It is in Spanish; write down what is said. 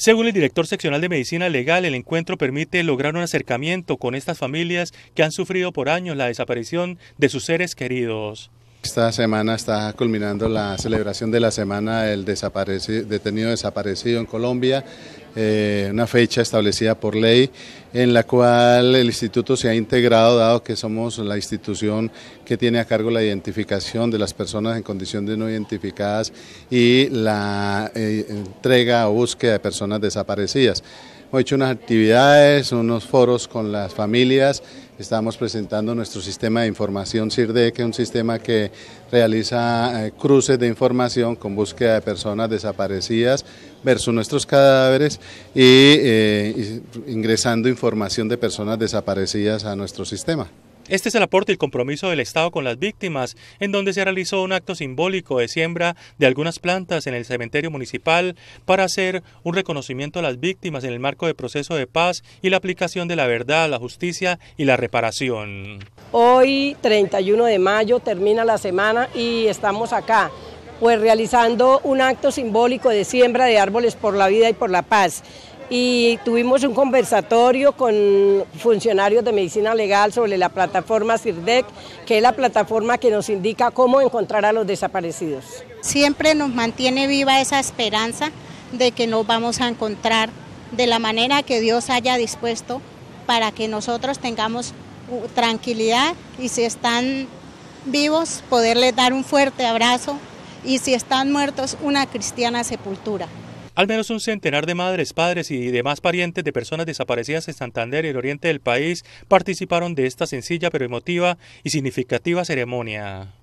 Según el director seccional de Medicina Legal, el encuentro permite lograr un acercamiento con estas familias que han sufrido por años la desaparición de sus seres queridos. Esta semana está culminando la celebración de la semana del detenido desaparecido en Colombia, eh, una fecha establecida por ley en la cual el instituto se ha integrado, dado que somos la institución que tiene a cargo la identificación de las personas en condición de no identificadas y la eh, entrega o búsqueda de personas desaparecidas. Hemos hecho unas actividades, unos foros con las familias, estamos presentando nuestro sistema de información CIRDE, que es un sistema que realiza eh, cruces de información con búsqueda de personas desaparecidas versus nuestros cadáveres e ingresando información de personas desaparecidas a nuestro sistema. Este es el aporte y el compromiso del Estado con las víctimas, en donde se realizó un acto simbólico de siembra de algunas plantas en el cementerio municipal para hacer un reconocimiento a las víctimas en el marco del proceso de paz y la aplicación de la verdad, la justicia y la reparación. Hoy, 31 de mayo, termina la semana y estamos acá pues realizando un acto simbólico de siembra de árboles por la vida y por la paz y tuvimos un conversatorio con funcionarios de medicina legal sobre la plataforma CIRDEC, que es la plataforma que nos indica cómo encontrar a los desaparecidos. Siempre nos mantiene viva esa esperanza de que nos vamos a encontrar de la manera que Dios haya dispuesto para que nosotros tengamos tranquilidad y si están vivos poderles dar un fuerte abrazo y si están muertos una cristiana sepultura. Al menos un centenar de madres, padres y demás parientes de personas desaparecidas en Santander y el oriente del país participaron de esta sencilla pero emotiva y significativa ceremonia.